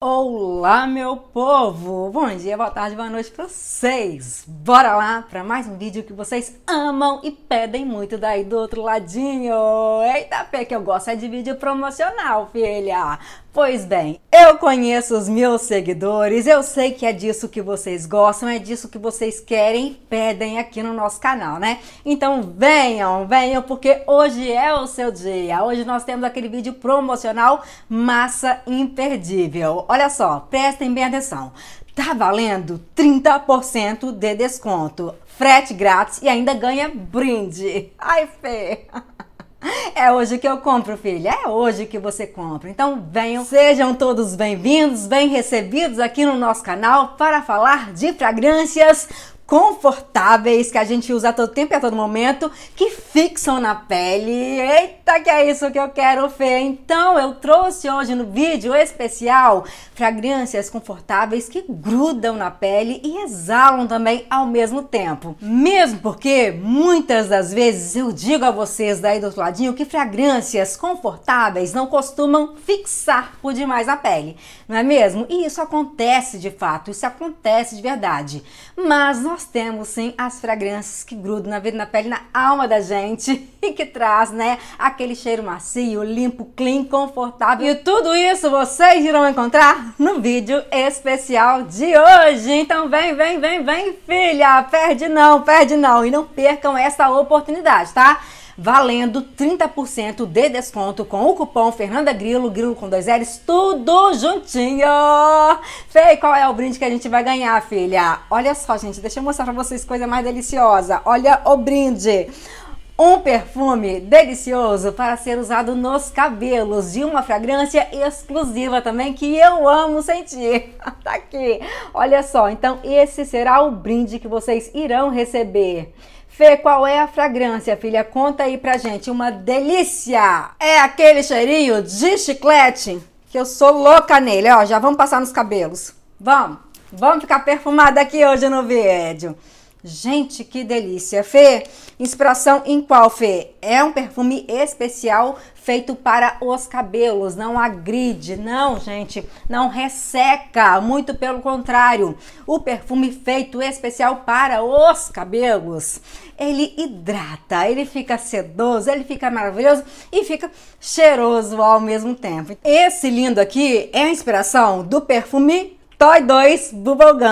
Olá, meu povo! Bom dia, boa tarde, boa noite para vocês! Bora lá para mais um vídeo que vocês amam e pedem muito daí do outro ladinho! Eita, pé que eu gosto é de vídeo promocional, filha! Pois bem, eu conheço os meus seguidores, eu sei que é disso que vocês gostam, é disso que vocês querem e pedem aqui no nosso canal, né? Então venham, venham, porque hoje é o seu dia! Hoje nós temos aquele vídeo promocional massa imperdível! olha só, prestem bem atenção. Tá valendo 30% de desconto, frete grátis e ainda ganha brinde. Ai, Fê! É hoje que eu compro, filha. É hoje que você compra. Então venham, sejam todos bem-vindos, bem recebidos aqui no nosso canal para falar de fragrâncias confortáveis que a gente usa a todo tempo e a todo momento, que fixam na pele. Eita, que é isso que eu quero ver! Então, eu trouxe hoje no vídeo especial fragrâncias confortáveis que grudam na pele e exalam também ao mesmo tempo. Mesmo porque muitas das vezes eu digo a vocês daí do outro ladinho que fragrâncias confortáveis não costumam fixar por demais a pele, não é mesmo? E isso acontece de fato, isso acontece de verdade. Mas nós nós temos sim as fragrâncias que grudam na vida, na pele, na alma da gente e que traz, né, aquele cheiro macio, limpo, clean, confortável. E tudo isso vocês irão encontrar no vídeo especial de hoje. Então vem, vem, vem, vem, filha, perde não, perde não e não percam essa oportunidade, tá? valendo 30% de desconto com o cupom Fernanda Grilo, Grilo com dois L's, tudo juntinho! Fei, qual é o brinde que a gente vai ganhar, filha? Olha só, gente, deixa eu mostrar pra vocês coisa mais deliciosa. Olha o brinde! um perfume delicioso para ser usado nos cabelos de uma fragrância exclusiva também que eu amo sentir. tá aqui. Olha só, então esse será o brinde que vocês irão receber. Fê, qual é a fragrância, filha? Conta aí pra gente. Uma delícia! É aquele cheirinho de chiclete que eu sou louca nele. Ó, já vamos passar nos cabelos. Vamos! Vamos ficar perfumada aqui hoje no vídeo. Gente, que delícia. Fê, inspiração em qual, Fê? É um perfume especial feito para os cabelos, não agride, não, gente, não resseca, muito pelo contrário. O perfume feito especial para os cabelos, ele hidrata, ele fica sedoso, ele fica maravilhoso e fica cheiroso ao mesmo tempo. Esse lindo aqui é a inspiração do perfume Toy 2 Bubblegum,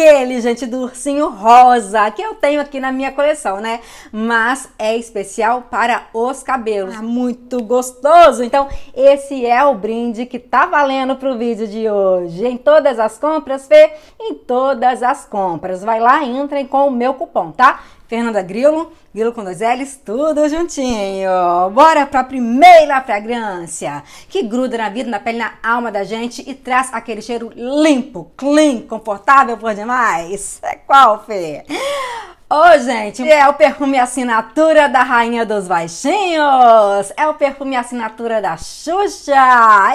aquele, gente, do ursinho rosa, que eu tenho aqui na minha coleção, né? Mas é especial para os cabelos. Ah, muito gostoso! Então, esse é o brinde que tá valendo pro vídeo de hoje. Em todas as compras, Fê? Em todas as compras. Vai lá e entrem com o meu cupom, tá? Fernanda Grilo, Grilo com dois L's, tudo juntinho. Bora pra primeira fragrância, que gruda na vida, na pele, na alma da gente e traz aquele cheiro limpo, clean, confortável por demais demais. É qual, Fê? Ô, oh, gente, é o perfume assinatura da Rainha dos Baixinhos, é o perfume assinatura da Xuxa,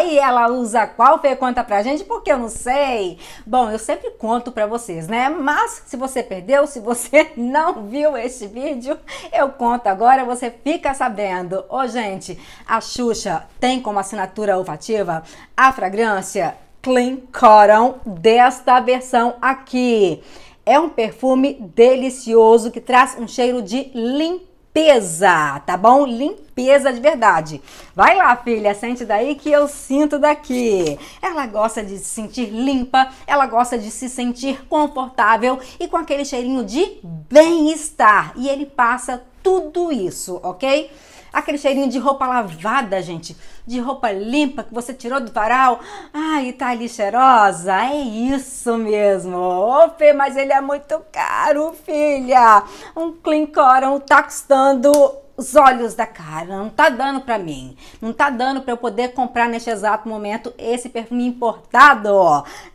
e ela usa qual, Fê? Conta pra gente, porque eu não sei. Bom, eu sempre conto pra vocês, né? Mas, se você perdeu, se você não viu este vídeo, eu conto agora, você fica sabendo. Ô, oh, gente, a Xuxa tem como assinatura olfativa a fragrância Clean Cotton desta versão aqui. É um perfume delicioso que traz um cheiro de limpeza, tá bom? Limpeza de verdade. Vai lá, filha, sente daí que eu sinto daqui. Ela gosta de se sentir limpa, ela gosta de se sentir confortável e com aquele cheirinho de bem-estar. E ele passa tudo isso, ok? Aquele cheirinho de roupa lavada, gente, de roupa limpa que você tirou do varal. Ah, tá ali cheirosa. É isso mesmo. Ô, Fê, mas ele é muito caro, filha. Um clean Coron um tá custando os olhos da cara. Não tá dando para mim. Não tá dando para eu poder comprar neste exato momento esse perfume importado.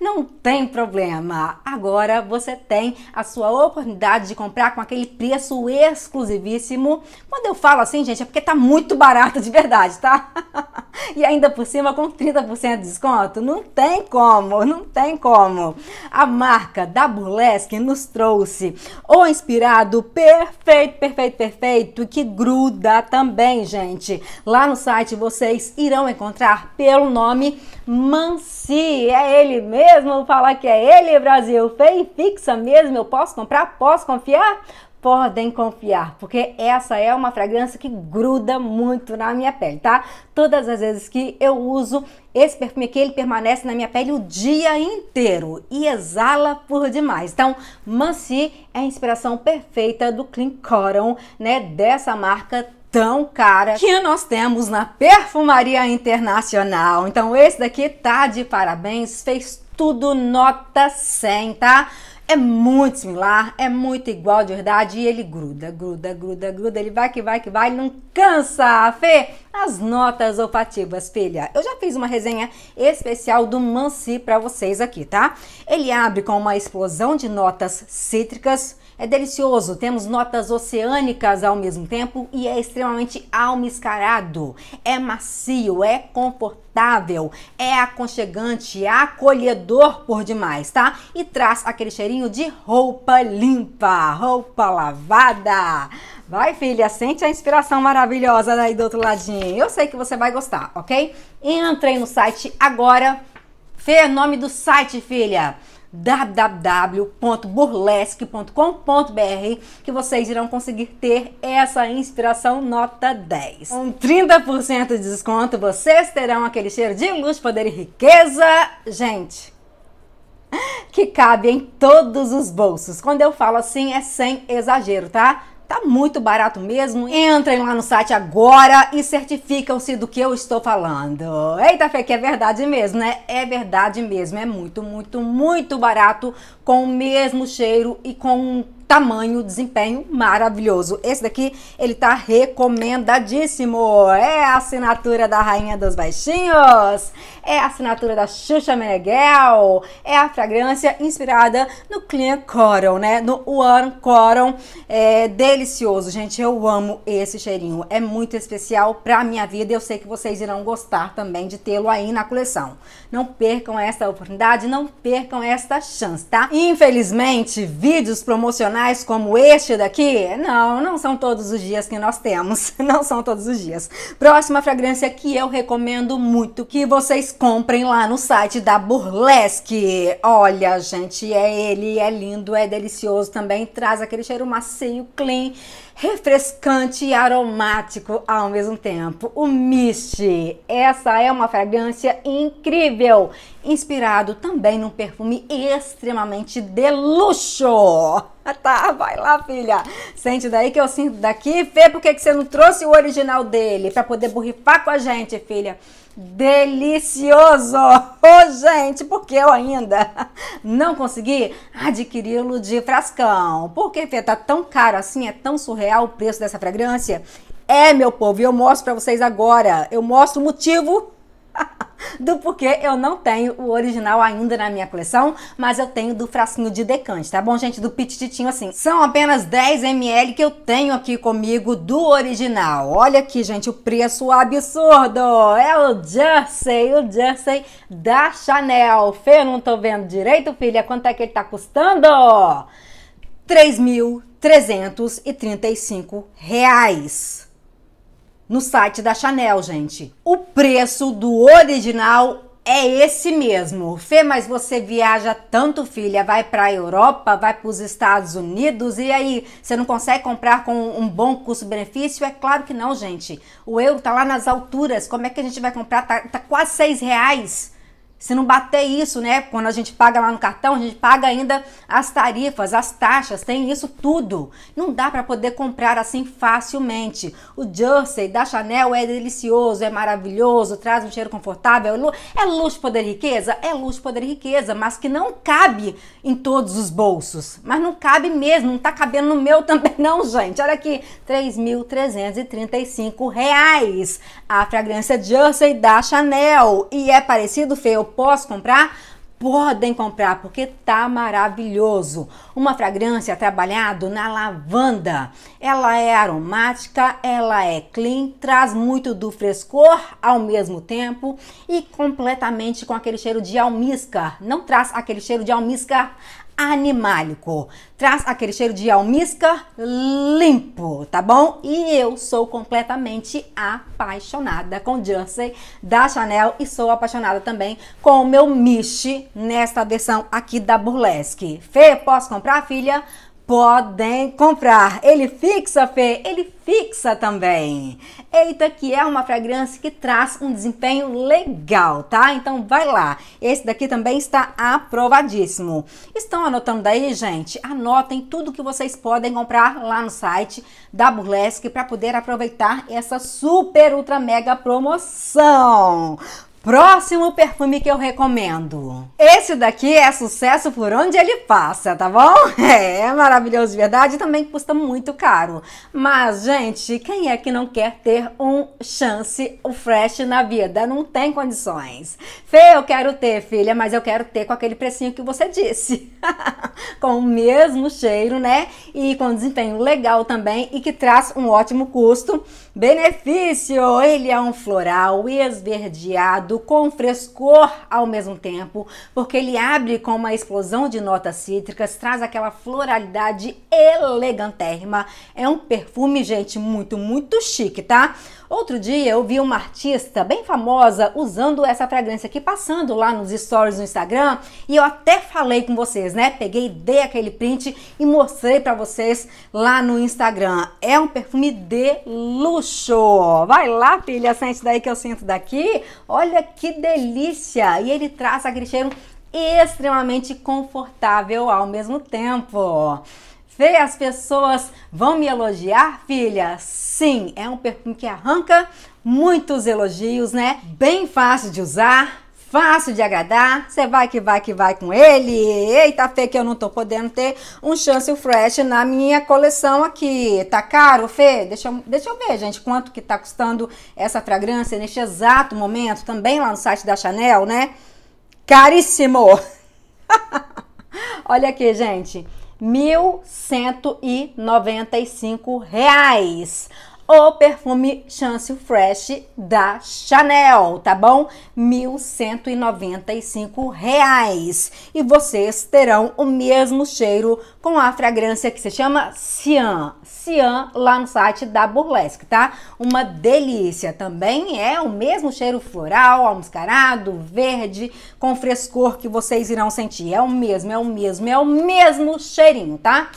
Não tem problema. Agora você tem a sua oportunidade de comprar com aquele preço exclusivíssimo. Quando eu falo assim, gente, é porque tá muito barato de verdade, tá? e ainda por cima com 30% de desconto, não tem como, não tem como. A marca da Burlesque nos trouxe o inspirado perfeito, perfeito, perfeito que ajuda também, gente. Lá no site vocês irão encontrar pelo nome Mansi. É ele mesmo? Fala falar que é ele, Brasil. Fei fixa mesmo? Eu posso comprar? Posso confiar? podem confiar, porque essa é uma fragrância que gruda muito na minha pele, tá? Todas as vezes que eu uso esse perfume aqui, ele permanece na minha pele o dia inteiro e exala por demais. Então, Mansi é a inspiração perfeita do Clean Coron, né, dessa marca tão cara que nós temos na perfumaria internacional. Então esse daqui tá de parabéns, fez tudo nota 100, tá? é muito similar, é muito igual de verdade e ele gruda, gruda, gruda, gruda, ele vai que vai que vai, não cansa, Fê! As notas olfativas, filha. Eu já fiz uma resenha especial do Mansi para vocês aqui, tá? Ele abre com uma explosão de notas cítricas, é delicioso, temos notas oceânicas ao mesmo tempo e é extremamente almiscarado. É macio, é confortável, é aconchegante, é acolhedor por demais, tá? E traz aquele cheirinho de roupa limpa, roupa lavada. Vai, filha, sente a inspiração maravilhosa aí do outro ladinho. Eu sei que você vai gostar, ok? Entrei no site agora. Fê, nome do site, filha www.burlesque.com.br que vocês irão conseguir ter essa inspiração nota 10. Com 30% de desconto, vocês terão aquele cheiro de luz, poder e riqueza. Gente, que cabe em todos os bolsos. Quando eu falo assim, é sem exagero, tá? Tá muito barato mesmo? Entrem lá no site agora e certificam-se do que eu estou falando. Eita, Fê, que é verdade mesmo, né? É verdade mesmo. É muito, muito, muito barato com o mesmo cheiro e com tamanho, desempenho maravilhoso. Esse daqui, ele tá recomendadíssimo. É a assinatura da Rainha dos Baixinhos, é a assinatura da Xuxa Meneghel, é a fragrância inspirada no Clean Coral, né? No One Coral. É delicioso, gente. Eu amo esse cheirinho. É muito especial pra minha vida eu sei que vocês irão gostar também de tê-lo aí na coleção. Não percam esta oportunidade, não percam esta chance, tá? Infelizmente, vídeos promocionais canais como este daqui? Não, não são todos os dias que nós temos. Não são todos os dias. Próxima fragrância que eu recomendo muito que vocês comprem lá no site da Burlesque. Olha, gente, é ele, é lindo, é delicioso também. Traz aquele cheiro macio, clean refrescante e aromático ao mesmo tempo. O Mist. Essa é uma fragrância incrível, inspirado também num perfume extremamente de luxo. Tá, vai lá, filha. Sente daí que eu sinto daqui. Vê por que você não trouxe o original dele para poder borrifar com a gente, filha delicioso! Oh, gente, porque eu ainda não consegui adquiri-lo de frascão. Porque, Fê, tá tão caro assim, é tão surreal o preço dessa fragrância. É, meu povo, e eu mostro para vocês agora. Eu mostro o motivo do porquê eu não tenho o original ainda na minha coleção, mas eu tenho do frasquinho de decante, tá bom, gente? Do pititinho assim. São apenas 10 ml que eu tenho aqui comigo do original. Olha aqui, gente, o preço absurdo! É o Jersey, o Jersey da Chanel. Fê, eu não tô vendo direito, filha, quanto é que ele tá custando? 3.335 reais no site da Chanel, gente. O preço do original é esse mesmo. Fê, mas você viaja tanto, filha, vai para a Europa, vai para os Estados Unidos e aí você não consegue comprar com um bom custo-benefício? É claro que não, gente. O euro tá lá nas alturas. Como é que a gente vai comprar? Tá, tá quase seis reais se não bater isso, né? Quando a gente paga lá no cartão, a gente paga ainda as tarifas, as taxas, tem isso tudo. Não dá para poder comprar assim facilmente. O jersey da Chanel é delicioso, é maravilhoso, traz um cheiro confortável. É, é luxo, poder e riqueza? É luxo, poder e riqueza, mas que não cabe em todos os bolsos. Mas não cabe mesmo, não tá cabendo no meu também não, gente. Olha aqui, 3.335 reais. A fragrância jersey da Chanel. E é parecido, feio posso comprar? podem comprar porque tá maravilhoso. Uma fragrância trabalhado na lavanda. Ela é aromática, ela é clean, traz muito do frescor ao mesmo tempo e completamente com aquele cheiro de almíscar. Não traz aquele cheiro de almíscar animálico. Traz aquele cheiro de almíscar limpo, tá bom? E eu sou completamente apaixonada com Jersey da Chanel e sou apaixonada também com o meu Mish nesta versão aqui da Burlesque. Fê, posso comprar, filha? podem comprar. Ele fixa, Fê, ele fixa também. Eita, que é uma fragrância que traz um desempenho legal, tá? Então vai lá. Esse daqui também está aprovadíssimo. Estão anotando daí, gente? Anotem tudo que vocês podem comprar lá no site da Burlesque para poder aproveitar essa super ultra mega promoção. Próximo perfume que eu recomendo. Esse daqui é sucesso por onde ele passa, tá bom? É, é maravilhoso de verdade também custa muito caro. Mas, gente, quem é que não quer ter um chance o fresh na vida? Não tem condições. Fê, eu quero ter, filha, mas eu quero ter com aquele precinho que você disse. com o mesmo cheiro, né? E com desempenho legal também e que traz um ótimo custo Benefício! Ele é um floral esverdeado com frescor ao mesmo tempo, porque ele abre com uma explosão de notas cítricas, traz aquela floralidade elegantérrima. É um perfume, gente, muito, muito chique, tá? Outro dia eu vi uma artista bem famosa usando essa fragrância aqui, passando lá nos stories no Instagram, e eu até falei com vocês, né? Peguei, dei aquele print e mostrei para vocês lá no Instagram. É um perfume de luxo. Vai lá, filha, sente daí que eu sinto daqui. Olha que delícia! E ele traz aquele cheiro extremamente confortável ao mesmo tempo. Fê, as pessoas vão me elogiar, filha? Sim, é um perfume que arranca muitos elogios, né? Bem fácil de usar, fácil de agradar. Você vai que vai que vai com ele. Eita, Fê, que eu não tô podendo ter um Chance Fresh na minha coleção aqui. Tá caro, Fê? Deixa eu, deixa eu ver, gente, quanto que tá custando essa fragrância neste exato momento, também lá no site da Chanel, né? Caríssimo! Olha aqui, gente. R$ 1.195 o perfume Chance Fresh da Chanel, tá bom? R$ 1.195. Reais. E vocês terão o mesmo cheiro com a fragrância que se chama Cian. Cian lá no site da Burlesque, tá? Uma delícia. Também é o mesmo cheiro floral, almuscarado, verde, com frescor que vocês irão sentir. É o mesmo, é o mesmo, é o mesmo cheirinho, tá?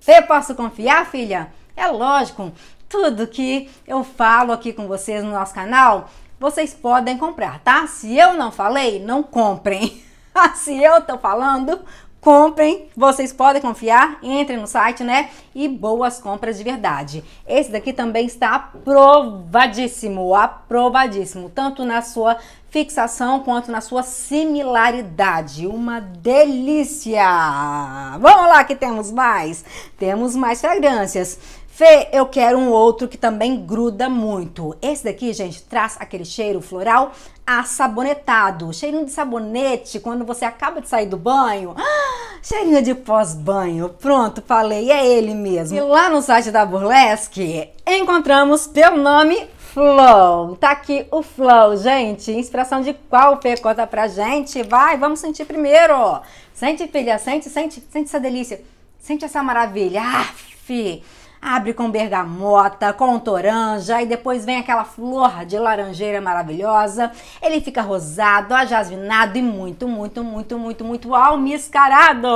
Você posso confiar, filha? É lógico, tudo que eu falo aqui com vocês no nosso canal, vocês podem comprar, tá? Se eu não falei, não comprem. Se eu tô falando, comprem, vocês podem confiar, entrem no site, né? E boas compras de verdade. Esse daqui também está aprovadíssimo, aprovadíssimo, tanto na sua fixação quanto na sua similaridade. Uma delícia! Vamos lá que temos mais. Temos mais fragrâncias. Fê, eu quero um outro que também gruda muito. Esse daqui, gente, traz aquele cheiro floral assabonetado. Cheirinho de sabonete quando você acaba de sair do banho. Ah, cheirinho de pós-banho. Pronto, falei, é ele mesmo. E lá no site da Burlesque, encontramos teu nome Flow. Tá aqui o Flow, gente. Inspiração de qual, Fê? Conta pra gente. Vai, vamos sentir primeiro. Sente, filha, sente, sente, sente essa delícia. Sente essa maravilha. Ah, Fê. Abre com bergamota, com toranja e depois vem aquela flor de laranjeira maravilhosa. Ele fica rosado, ajasminado e muito, muito, muito, muito, muito almiscarado.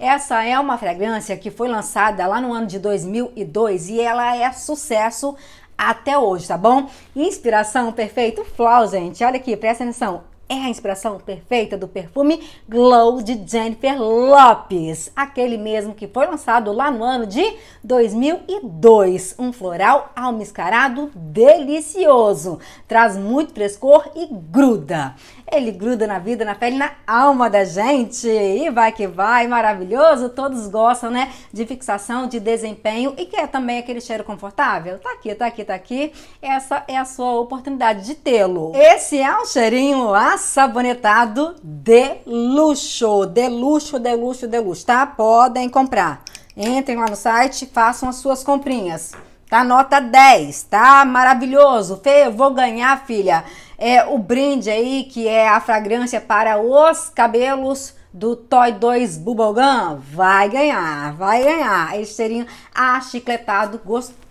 Essa é uma fragrância que foi lançada lá no ano de 2002 e ela é sucesso até hoje, tá bom? Inspiração, perfeito? Flau, gente. Olha aqui, presta atenção é a inspiração perfeita do perfume Glow de Jennifer Lopes, aquele mesmo que foi lançado lá no ano de 2002. Um floral almiscarado delicioso, traz muito frescor e gruda. Ele gruda na vida, na pele, na alma da gente. E vai que vai, maravilhoso. Todos gostam, né? De fixação, de desempenho e quer também aquele cheiro confortável. Tá aqui, tá aqui, tá aqui. Essa é a sua oportunidade de tê-lo. Esse é um cheirinho assim sabonetado de luxo, de luxo, de luxo, de luxo, tá? Podem comprar. Entrem lá no site, façam as suas comprinhas. Tá nota 10, tá? Maravilhoso. Fê, eu vou ganhar, filha. É o brinde aí que é a fragrância para os cabelos do Toy 2 Bubblegum, vai ganhar, vai ganhar. Esse cheirinho achicletado, ah, gostoso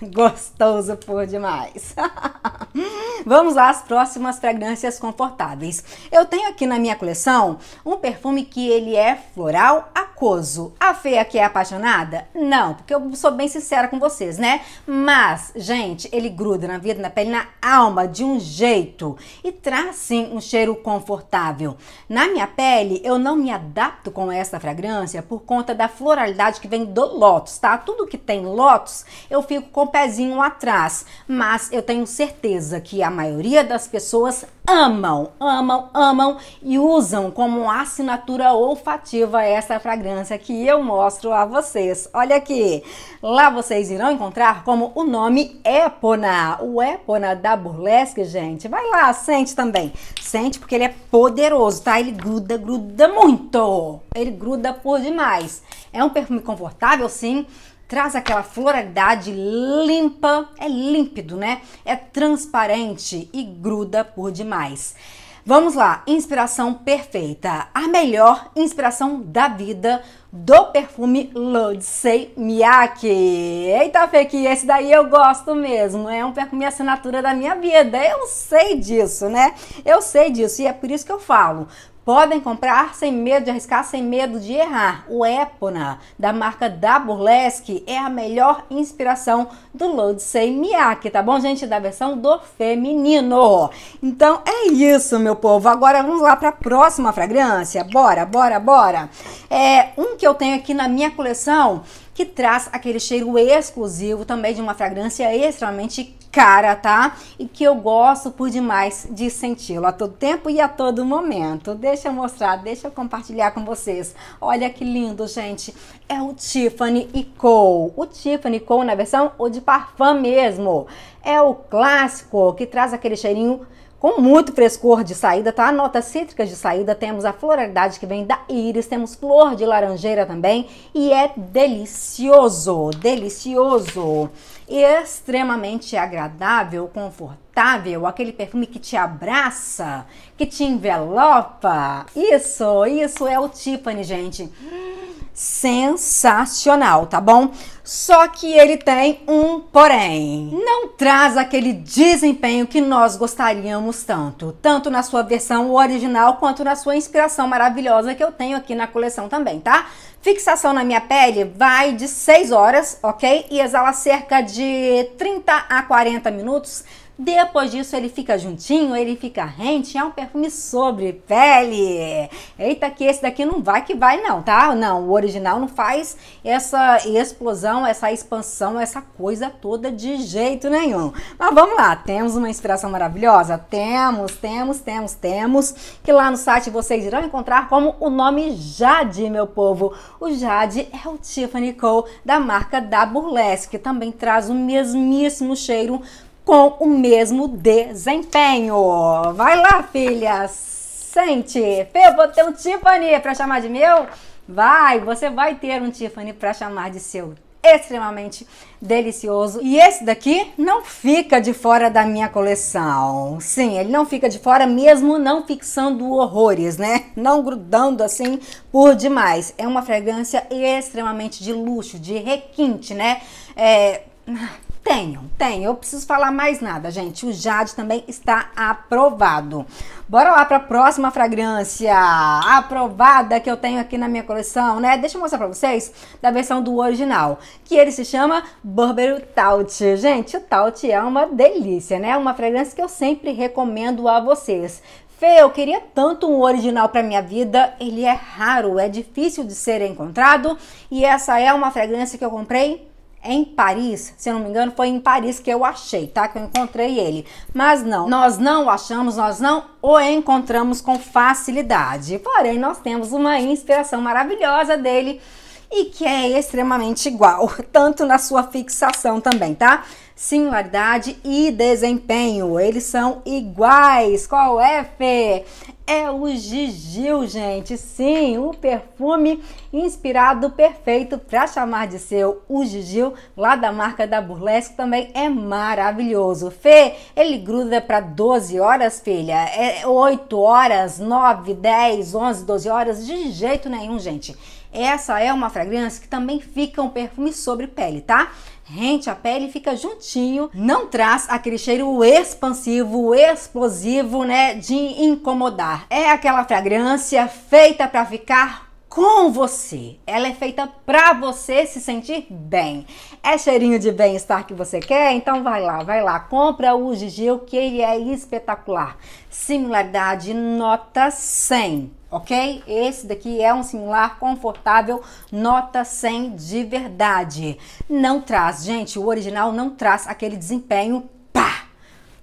Gostoso por demais. Vamos lá às próximas fragrâncias confortáveis. Eu tenho aqui na minha coleção um perfume que ele é floral aquoso. A feia que é apaixonada? Não, porque eu sou bem sincera com vocês, né? Mas, gente, ele gruda na vida, na pele, na alma de um jeito e traz sim um cheiro confortável. Na minha pele, eu não me adapto com essa fragrância por conta da floralidade que vem do lótus, tá? Tudo que tem lótus, eu fico com pezinho atrás, mas eu tenho certeza que a maioria das pessoas amam, amam, amam e usam como assinatura olfativa essa fragrância que eu mostro a vocês. Olha aqui, lá vocês irão encontrar como o nome Épona, o Épona da Burlesque, gente. Vai lá, sente também. Sente porque ele é poderoso, tá? Ele gruda, gruda muito. Ele gruda por demais. É um perfume confortável, sim traz aquela floralidade limpa, é límpido, né? É transparente e gruda por demais. Vamos lá, inspiração perfeita. A melhor inspiração da vida do perfume Lodsei Miyake. Eita, Fê, esse daí eu gosto mesmo. É um perfume assinatura da minha vida. Eu sei disso, né? Eu sei disso e é por isso que eu falo. Podem comprar sem medo de arriscar, sem medo de errar. O Epona, da marca da Burlesque, é a melhor inspiração do Load Sem Miyake, tá bom, gente? Da versão do feminino. Então é isso, meu povo. Agora vamos lá para a próxima fragrância. Bora, bora, bora. É um que eu tenho aqui na minha coleção que traz aquele cheiro exclusivo também de uma fragrância extremamente cara, tá? E que eu gosto por demais de senti-lo a todo tempo e a todo momento. Deixa eu mostrar, deixa eu compartilhar com vocês. Olha que lindo, gente. É o Tiffany e Co. O Tiffany Co na versão ou de parfum mesmo. É o clássico que traz aquele cheirinho com muito frescor de saída, tá? Notas cítricas de saída, temos a floralidade que vem da íris, temos flor de laranjeira também e é delicioso, delicioso extremamente agradável, confortável, aquele perfume que te abraça, que te envelopa. Isso, isso é o Tiffany, gente. Hum sensacional, tá bom? Só que ele tem um porém. Não traz aquele desempenho que nós gostaríamos tanto, tanto na sua versão original quanto na sua inspiração maravilhosa que eu tenho aqui na coleção também, tá? Fixação na minha pele vai de 6 horas, ok? E exala cerca de 30 a 40 minutos depois disso, ele fica juntinho, ele fica rente, é um perfume sobre pele. Eita, que esse daqui não vai que vai não, tá? Não, o original não faz essa explosão, essa expansão, essa coisa toda de jeito nenhum. Mas vamos lá, temos uma inspiração maravilhosa? Temos, temos, temos, temos. Que lá no site vocês irão encontrar como o nome Jade, meu povo. O Jade é o Tiffany Cole da marca da Burlesque, que também traz o mesmíssimo cheiro com o mesmo desempenho. Vai lá, filha, sente. Fê, eu vou ter um Tiffany para chamar de meu? Vai, você vai ter um Tiffany para chamar de seu extremamente delicioso. E esse daqui não fica de fora da minha coleção. Sim, ele não fica de fora mesmo não fixando horrores, né? Não grudando assim por demais. É uma fragrância extremamente de luxo, de requinte, né? É... Tenho, tenho. Eu preciso falar mais nada, gente. O Jade também está aprovado. Bora lá para a próxima fragrância aprovada que eu tenho aqui na minha coleção, né? Deixa eu mostrar para vocês da versão do original, que ele se chama Burberry Taut. Gente, o Taut é uma delícia, né? Uma fragrância que eu sempre recomendo a vocês. Fê, eu queria tanto um original para minha vida, ele é raro, é difícil de ser encontrado e essa é uma fragrância que eu comprei em Paris, se eu não me engano, foi em Paris que eu achei, tá? Que eu encontrei ele. Mas não, nós não o achamos, nós não o encontramos com facilidade. Porém, nós temos uma inspiração maravilhosa dele e que é extremamente igual, tanto na sua fixação também, tá? Similaridade e desempenho, eles são iguais. Qual é, Fê? é o Gigil, gente. Sim, o perfume inspirado perfeito para chamar de seu. O Gigil, lá da marca da Burlesque, também é maravilhoso. Fê, ele gruda para 12 horas, filha. É 8 horas, 9, 10, 11, 12 horas, de jeito nenhum, gente. Essa é uma fragrância que também fica um perfume sobre pele, tá? rente a pele, fica juntinho, não traz aquele cheiro expansivo, explosivo, né, de incomodar. É aquela fragrância feita para ficar com você. Ela é feita para você se sentir bem. É cheirinho de bem-estar que você quer? Então vai lá, vai lá, compra o Gigil que ele é espetacular. Similaridade nota 100 ok? Esse daqui é um simular confortável, nota 100 de verdade. Não traz, gente, o original não traz aquele desempenho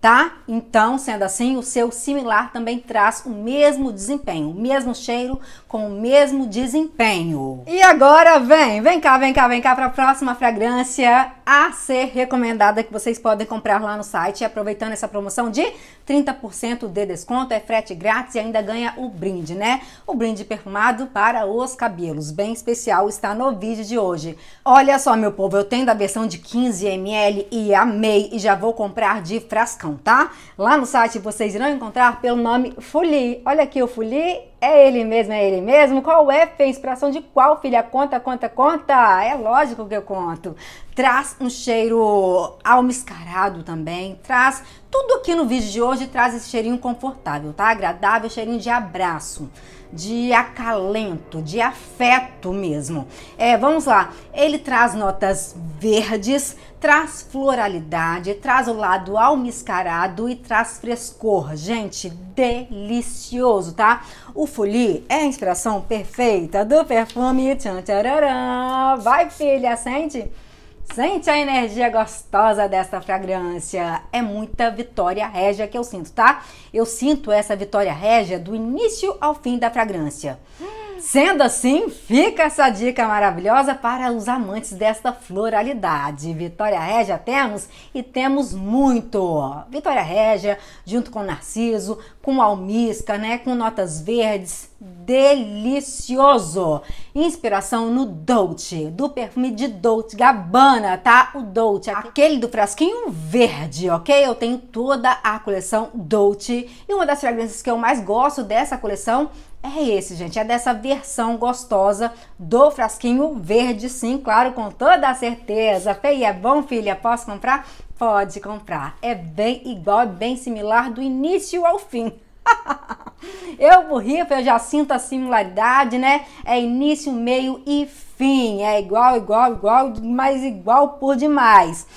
tá? Então, sendo assim, o seu similar também traz o mesmo desempenho, o mesmo cheiro com o mesmo desempenho. E agora vem, vem cá, vem cá, vem cá para a próxima fragrância a ser recomendada que vocês podem comprar lá no site, aproveitando essa promoção de 30% de desconto, é frete grátis e ainda ganha o brinde, né? O brinde perfumado para os cabelos, bem especial, está no vídeo de hoje. Olha só, meu povo, eu tenho da versão de 15ml e amei e já vou comprar de frascão, tá? Lá no site vocês irão encontrar pelo nome Folie. Olha aqui o Folie é ele mesmo, é ele mesmo? Qual é a inspiração de qual, filha? Conta, conta, conta! É lógico que eu conto. Traz um cheiro almiscarado também, traz tudo aqui no vídeo de hoje, traz esse cheirinho confortável, tá? Agradável, cheirinho de abraço de acalento, de afeto mesmo. É, vamos lá. Ele traz notas verdes, traz floralidade, traz o lado almiscarado e traz frescor. Gente, delicioso, tá? O Folie é a inspiração perfeita do perfume. Tchan, tchararã. Vai, filha, sente. Sente a energia gostosa dessa fragrância. É muita vitória régia que eu sinto, tá? Eu sinto essa vitória régia do início ao fim da fragrância. Hum. Sendo assim, fica essa dica maravilhosa para os amantes desta floralidade. Vitória Régia temos e temos muito. Vitória Régia, junto com Narciso, com almisca, né, com notas verdes, delicioso. Inspiração no Dolce, do perfume de Dolce Gabbana, tá? O Dolce, aquele do frasquinho verde, ok? Eu tenho toda a coleção Dolce e uma das fragrâncias que eu mais gosto dessa coleção é é esse, gente. É dessa versão gostosa do frasquinho verde, sim, claro, com toda a certeza. Feia, é bom, filha? Posso comprar? Pode comprar. É bem igual, é bem similar do início ao fim. eu burrifa, eu já sinto a similaridade, né? É início, meio e fim. É igual, igual, igual, mas igual por demais.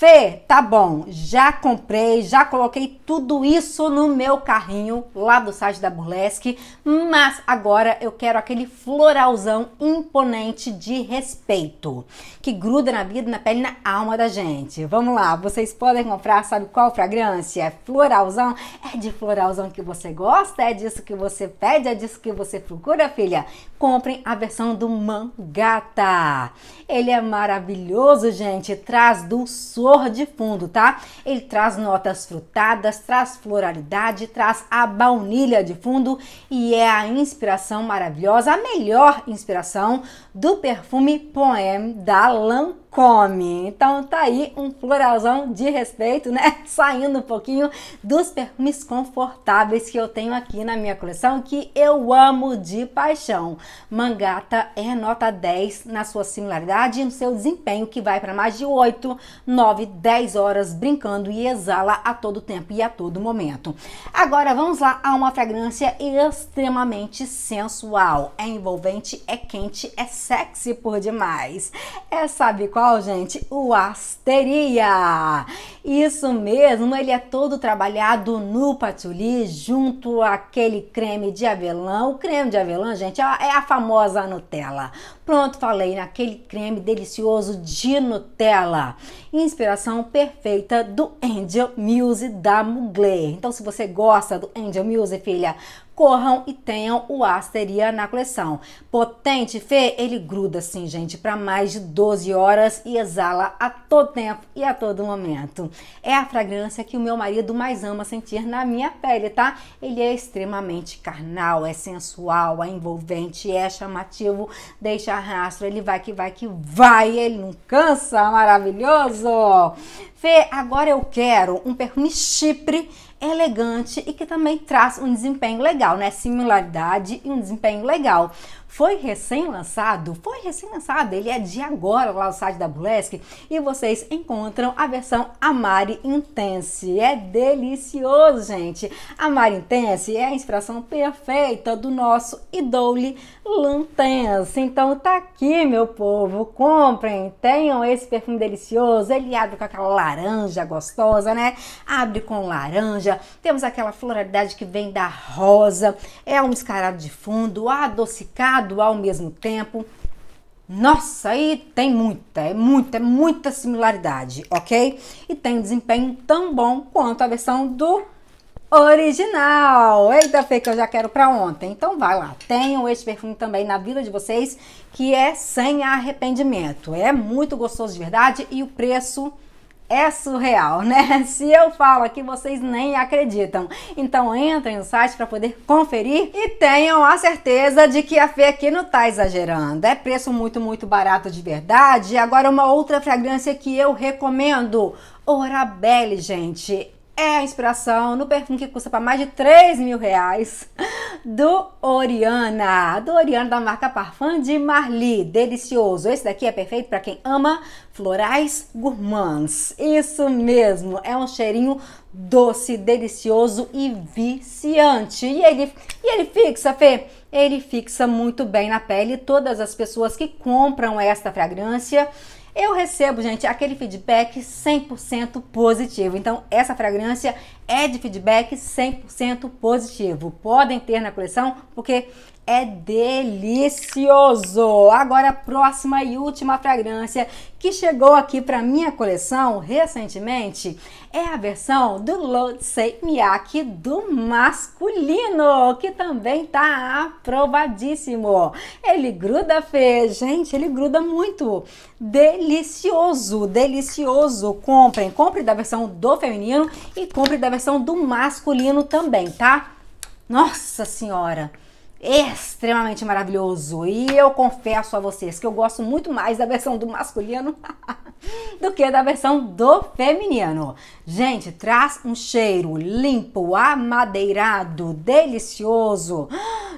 Fê, tá bom, já comprei, já coloquei tudo isso no meu carrinho lá do site da Burlesque, mas agora eu quero aquele floralzão imponente de respeito, que gruda na vida, na pele, na alma da gente. Vamos lá, vocês podem comprar, sabe qual fragrância? É floralzão? É de floralzão que você gosta? É disso que você pede? É disso que você procura, filha? Comprem a versão do Mangata. Tá? Ele é maravilhoso, gente, traz do sul flor de fundo, tá? Ele traz notas frutadas, traz floralidade, traz a baunilha de fundo e é a inspiração maravilhosa, a melhor inspiração do perfume Poem da Lancôme come. Então tá aí um florazão de respeito, né? Saindo um pouquinho dos perfumes confortáveis que eu tenho aqui na minha coleção, que eu amo de paixão. Mangata é nota 10 na sua similaridade e no seu desempenho, que vai para mais de 8, 9, 10 horas brincando e exala a todo tempo e a todo momento. Agora vamos lá a uma fragrância extremamente sensual. É envolvente, é quente, é sexy por demais. É sabe qual qual, gente? O asteria! Isso mesmo, ele é todo trabalhado no patchouli junto àquele creme de avelã. O creme de avelã, gente, é, é a famosa Nutella. Pronto, falei naquele creme delicioso de Nutella. Inspiração perfeita do Angel Muse da Mugler. Então, se você gosta do Angel Muse, filha, corram e tenham o Asteria na coleção. Potente, Fê, ele gruda assim, gente, para mais de 12 horas e exala a todo tempo e a todo momento. É a fragrância que o meu marido mais ama sentir na minha pele, tá? Ele é extremamente carnal, é sensual, é envolvente, é chamativo, deixa rastro, ele vai que vai que vai, ele não cansa, maravilhoso! Fê, agora eu quero um perfume chipre elegante e que também traz um desempenho legal, né? Similaridade e um desempenho legal. Foi recém-lançado? Foi recém-lançado, ele é de agora lá no site da Burlesque e vocês encontram a versão Amari Intense. É delicioso, gente. Amari Intense é a inspiração perfeita do nosso idole Lantense. Então tá aqui, meu povo, comprem, tenham esse perfume delicioso. Ele abre com aquela laranja gostosa, né? Abre com laranja. Temos aquela floralidade que vem da rosa. É um escarado de fundo, adocicado errado ao mesmo tempo. Nossa, aí tem muita, é muita, é muita similaridade, ok? E tem um desempenho tão bom quanto a versão do original. Eita, Fê, que eu já quero para ontem. Então vai lá, tenham este perfume também na vida de vocês, que é sem arrependimento. É muito gostoso de verdade e o preço é surreal, né? Se eu falo aqui, vocês nem acreditam. Então entrem no site para poder conferir e tenham a certeza de que a Fê aqui não tá exagerando. É preço muito, muito barato de verdade. E Agora uma outra fragrância que eu recomendo, Orabelle, gente é a inspiração no perfume que custa para mais de 3 mil reais do Oriana, do Oriana da marca Parfum de Marly, delicioso. Esse daqui é perfeito para quem ama florais gourmands. Isso mesmo, é um cheirinho doce, delicioso e viciante. E ele, e ele fixa, Fê, ele fixa muito bem na pele. Todas as pessoas que compram esta fragrância eu recebo, gente, aquele feedback 100% positivo. Então, essa fragrância é de feedback 100% positivo. Podem ter na coleção, porque é delicioso. Agora a próxima e última fragrância que chegou aqui para minha coleção recentemente é a versão do Lodsei Miyake do masculino, que também tá aprovadíssimo. Ele gruda, Fê, gente, ele gruda muito. Delicioso, delicioso. Comprem, compre da versão do feminino e compre da versão do masculino também, tá? Nossa senhora! extremamente maravilhoso. E eu confesso a vocês que eu gosto muito mais da versão do masculino do que da versão do feminino. Gente, traz um cheiro limpo, amadeirado, delicioso,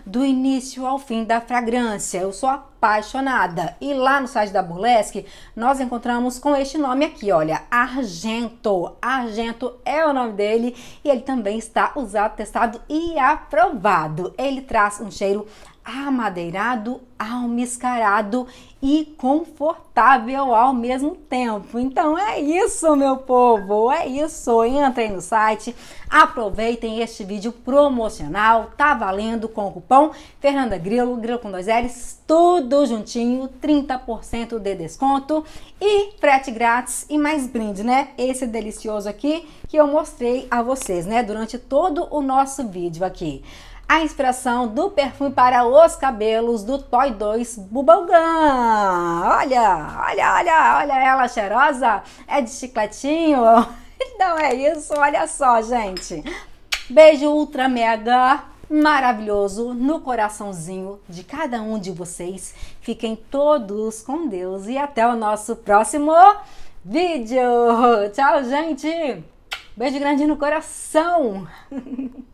do início ao fim da fragrância. Eu só apaixonada. E lá no site da Burlesque, nós encontramos com este nome aqui, olha, Argento. Argento é o nome dele e ele também está usado, testado e aprovado. Ele traz um cheiro amadeirado, almiscarado e confortável ao mesmo tempo. Então é isso, meu povo, é isso. Entrem no site, aproveitem este vídeo promocional, tá valendo com o cupom Fernanda Grilo, Grilo com dois L's, tudo juntinho, 30% de desconto e frete grátis e mais brinde, né? Esse delicioso aqui que eu mostrei a vocês, né, durante todo o nosso vídeo aqui a inspiração do perfume para os cabelos do Toy 2 Bubblegum. Olha, olha, olha, olha ela cheirosa. É de chicletinho? Não é isso, olha só, gente. Beijo ultra mega maravilhoso no coraçãozinho de cada um de vocês. Fiquem todos com Deus e até o nosso próximo vídeo. Tchau, gente. Beijo grande no coração.